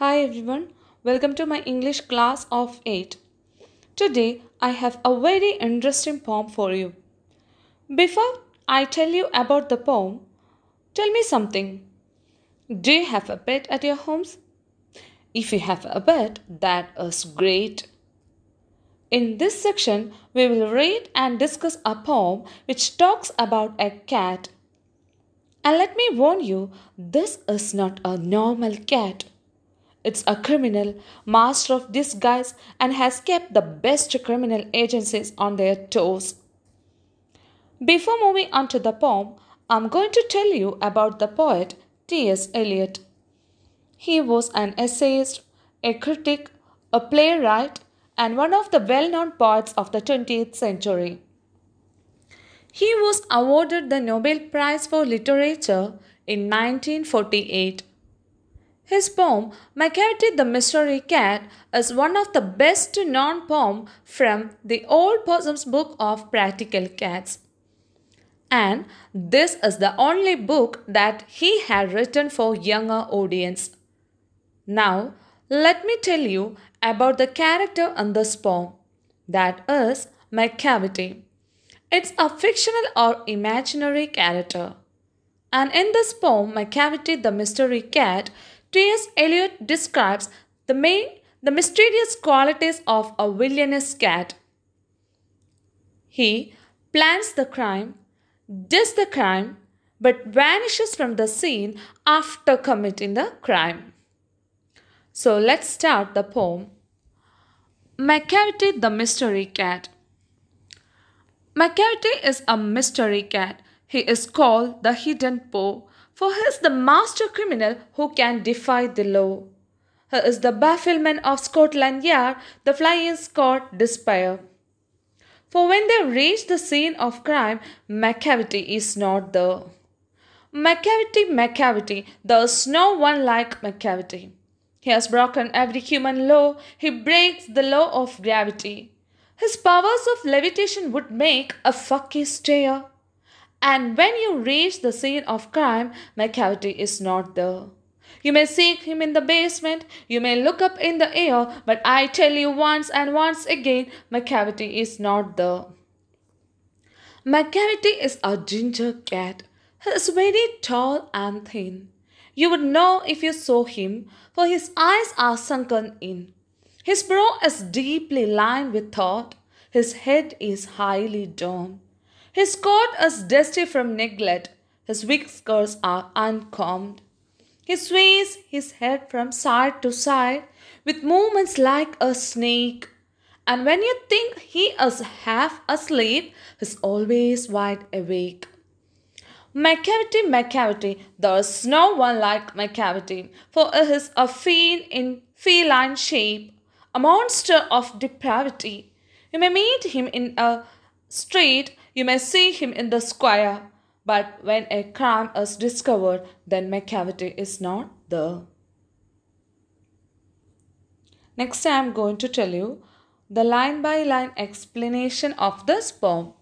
Hi everyone, welcome to my English class of 8. Today I have a very interesting poem for you. Before I tell you about the poem, tell me something. Do you have a pet at your homes? If you have a pet, that is great. In this section, we will read and discuss a poem which talks about a cat. And let me warn you, this is not a normal cat. It's a criminal, master of disguise, and has kept the best criminal agencies on their toes. Before moving on to the poem, I'm going to tell you about the poet T.S. Eliot. He was an essayist, a critic, a playwright, and one of the well known poets of the 20th century. He was awarded the Nobel Prize for Literature in 1948. His poem Macavity the Mystery Cat is one of the best known poems from the Old Possum's Book of Practical Cats. And this is the only book that he had written for younger audience. Now, let me tell you about the character in this poem, that is Macavity. It's a fictional or imaginary character. And in this poem, Macavity the Mystery Cat T.S. Eliot describes the, main, the mysterious qualities of a villainous cat. He plans the crime, does the crime, but vanishes from the scene after committing the crime. So let's start the poem. McCavity the Mystery Cat McCavity is a mystery cat. He is called the Hidden Poe for he is the master criminal who can defy the law. He is the bafflement of Scotland Yard, the flying Scot despair. For when they reach the scene of crime, McCavity is not there. McCavity, McCavity, there's no one like McCavity. He has broken every human law, he breaks the law of gravity. His powers of levitation would make a fucky stare. And when you reach the scene of crime, McCavity is not there. You may seek him in the basement, you may look up in the air, but I tell you once and once again, McCavity is not there. McCavity is a ginger cat. He is very tall and thin. You would know if you saw him, for his eyes are sunken in. His brow is deeply lined with thought. His head is highly domed. His coat is dusty from neglect. His whiskers are uncombed. He sways his head from side to side with movements like a snake. And when you think he is half asleep, he is always wide awake. McCavity, McCavity, there's no one like McCavity, for he is a fiend in feline shape, a monster of depravity. You may meet him in a street, you may see him in the square. But when a crime is discovered, then my cavity is not there. Next, I am going to tell you the line by line explanation of this poem.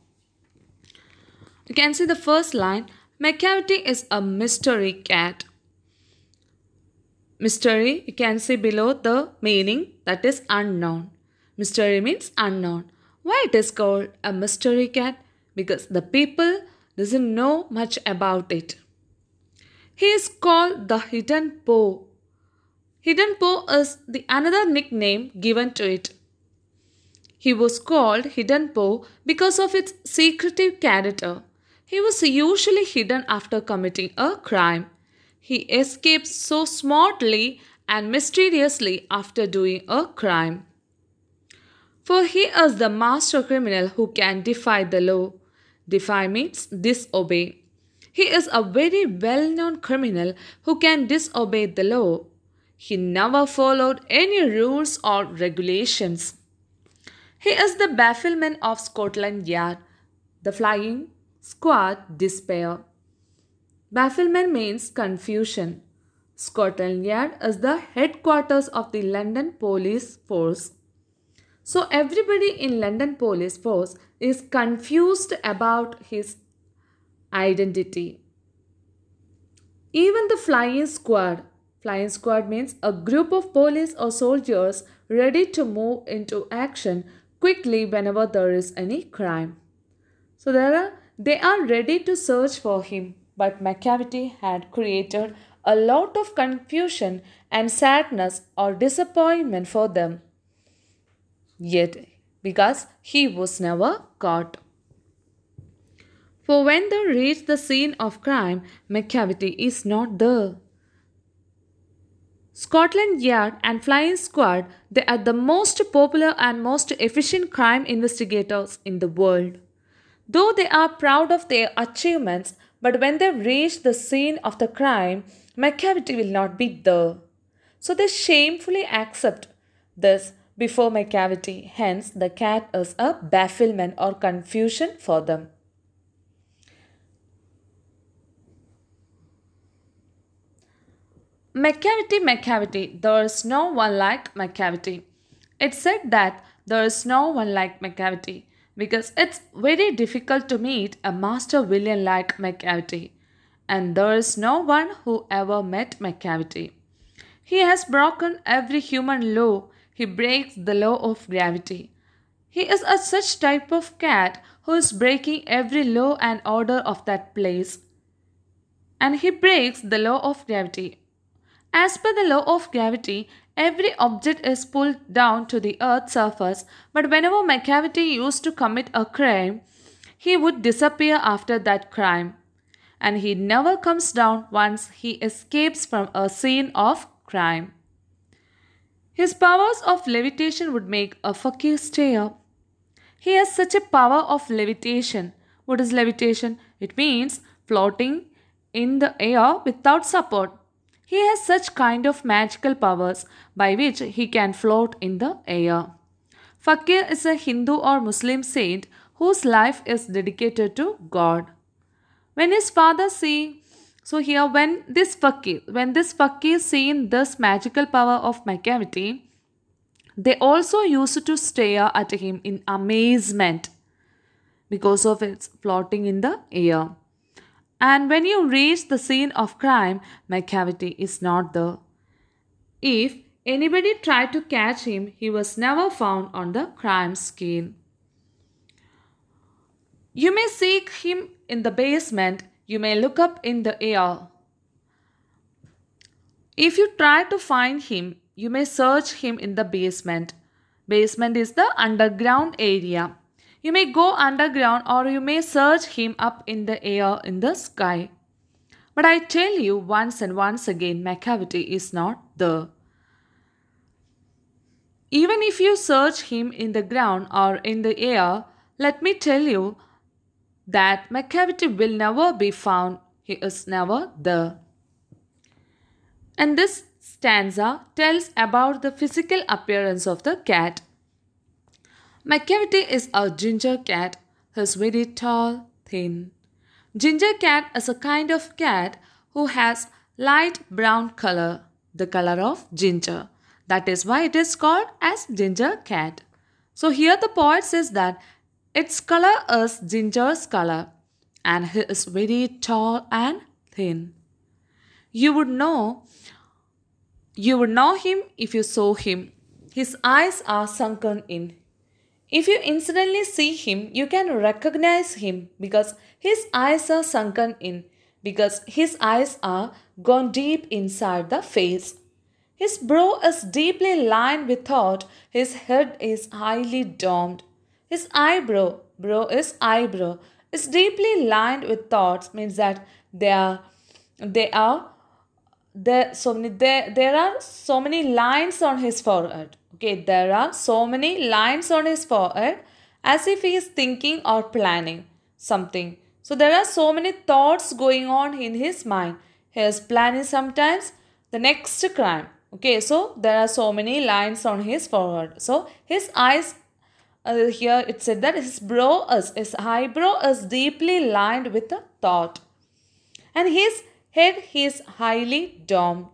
You can see the first line cavity is a mystery cat. Mystery, you can see below the meaning that is unknown. Mystery means unknown. Why it is called a mystery cat? Because the people doesn't know much about it. He is called the hidden Poe. Hidden Poe is the another nickname given to it. He was called Hidden Poe because of its secretive character. He was usually hidden after committing a crime. He escapes so smartly and mysteriously after doing a crime. For he is the master criminal who can defy the law. Defy means disobey. He is a very well known criminal who can disobey the law. He never followed any rules or regulations. He is the bafflement of Scotland Yard, the flying squad despair. Bafflement means confusion. Scotland Yard is the headquarters of the London police force. So everybody in London police force is confused about his identity. Even the flying squad, flying squad means a group of police or soldiers ready to move into action quickly whenever there is any crime. So there are, they are ready to search for him, but McCavity had created a lot of confusion and sadness or disappointment for them yet because he was never caught. For when they reach the scene of crime, McCavity is not there. Scotland Yard and Flying Squad, they are the most popular and most efficient crime investigators in the world. Though they are proud of their achievements, but when they reach the scene of the crime, McCavity will not be there. So they shamefully accept this before my cavity. Hence, the cat is a bafflement or confusion for them. My cavity, my cavity. there is no one like my cavity. It's said that there is no one like my cavity because it's very difficult to meet a master villain like my cavity, And there is no one who ever met my cavity. He has broken every human law he breaks the law of gravity. He is a such type of cat who is breaking every law and order of that place. And he breaks the law of gravity. As per the law of gravity, every object is pulled down to the earth's surface, but whenever McCavity used to commit a crime, he would disappear after that crime. And he never comes down once he escapes from a scene of crime. His powers of levitation would make a fakir stay up. He has such a power of levitation. What is levitation? It means floating in the air without support. He has such kind of magical powers by which he can float in the air. Fakir is a Hindu or Muslim saint whose life is dedicated to God. When his father see so here when this fakir, when this fakir seen this magical power of cavity, they also used to stare at him in amazement because of its floating in the air. And when you reach the scene of crime, cavity is not there. If anybody tried to catch him, he was never found on the crime scene. You may seek him in the basement you may look up in the air. If you try to find him, you may search him in the basement. Basement is the underground area. You may go underground or you may search him up in the air in the sky. But I tell you once and once again, my cavity is not there. Even if you search him in the ground or in the air, let me tell you, that my cavity will never be found. He is never there. And this stanza tells about the physical appearance of the cat. My cavity is a ginger cat. He is very tall, thin. Ginger cat is a kind of cat who has light brown color, the color of ginger. That is why it is called as ginger cat. So here the poet says that its color is ginger's color and he is very tall and thin. You would know you would know him if you saw him. His eyes are sunken in. If you incidentally see him, you can recognize him because his eyes are sunken in because his eyes are gone deep inside the face. His brow is deeply lined with thought, his head is highly domed. His eyebrow, bro. is eyebrow, is deeply lined with thoughts, means that they are, they are, there, so many, there, there are so many lines on his forehead. Okay, there are so many lines on his forehead as if he is thinking or planning something. So there are so many thoughts going on in his mind. He is planning sometimes the next crime. Okay, so there are so many lines on his forehead. So his eyes uh, here it said that his brow is, his eyebrow is deeply lined with a thought. And his head is highly domed.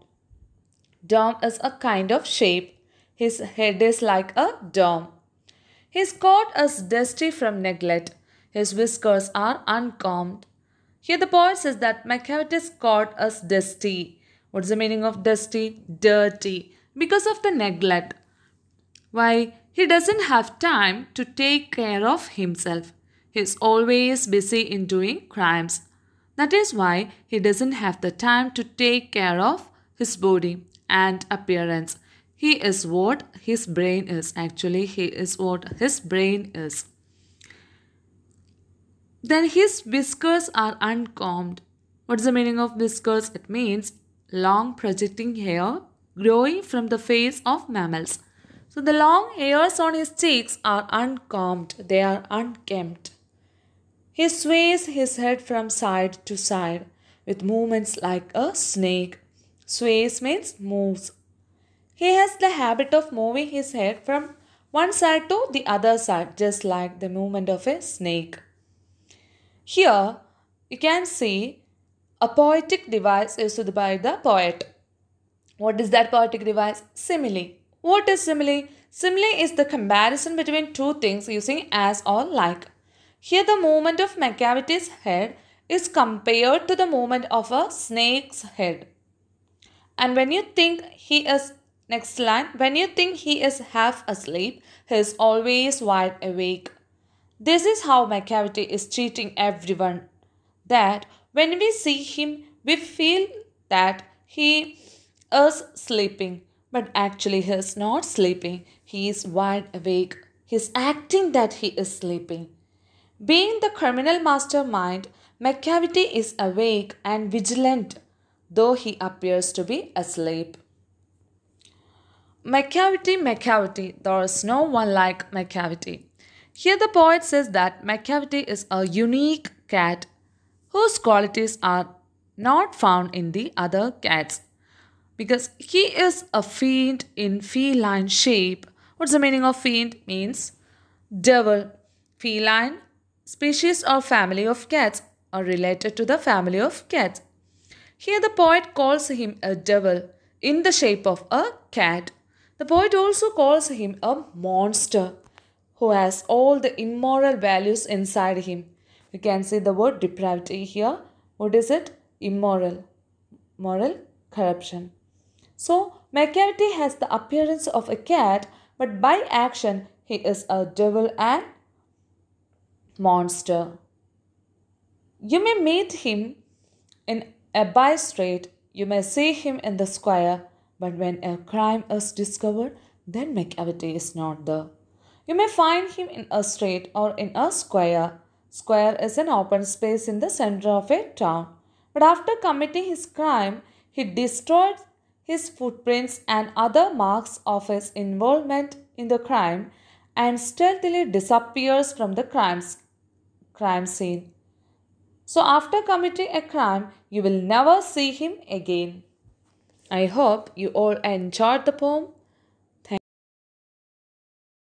Dome is a kind of shape. His head is like a dome. His coat is dusty from neglect. His whiskers are uncombed. Here the poet says that my cavitous coat is dusty. What's the meaning of dusty? Dirty. Because of the neglect. Why? He doesn't have time to take care of himself. He's always busy in doing crimes. That is why he doesn't have the time to take care of his body and appearance. He is what his brain is. Actually, he is what his brain is. Then his whiskers are uncombed. What's the meaning of whiskers? It means long projecting hair growing from the face of mammals. So the long hairs on his cheeks are uncombed, they are unkempt. He sways his head from side to side with movements like a snake. Sways means moves. He has the habit of moving his head from one side to the other side, just like the movement of a snake. Here, you can see a poetic device used by the poet. What is that poetic device? Simile. What is simile? Simile is the comparison between two things using as or like. Here the movement of McCavity's head is compared to the movement of a snake's head. And when you think he is, next line, when you think he is half asleep, he is always wide awake. This is how McCavity is treating everyone. That when we see him, we feel that he is sleeping. But actually, he is not sleeping, he is wide awake. He is acting that he is sleeping. Being the criminal mastermind, McCavity is awake and vigilant, though he appears to be asleep. McCavity, McCavity, there is no one like McCavity. Here the poet says that McCavity is a unique cat whose qualities are not found in the other cats because he is a fiend in feline shape. What's the meaning of fiend? Means devil. Feline species or family of cats are related to the family of cats. Here the poet calls him a devil in the shape of a cat. The poet also calls him a monster who has all the immoral values inside him. You can see the word depravity here. What is it? Immoral. Moral corruption. So, McCarthy has the appearance of a cat, but by action, he is a devil and monster. You may meet him in a by street, you may see him in the square, but when a crime is discovered, then McCarthy is not there. You may find him in a street or in a square. Square is an open space in the center of a town. But after committing his crime, he destroyed his footprints and other marks of his involvement in the crime and stealthily disappears from the crimes, crime scene. So, after committing a crime, you will never see him again. I hope you all enjoyed the poem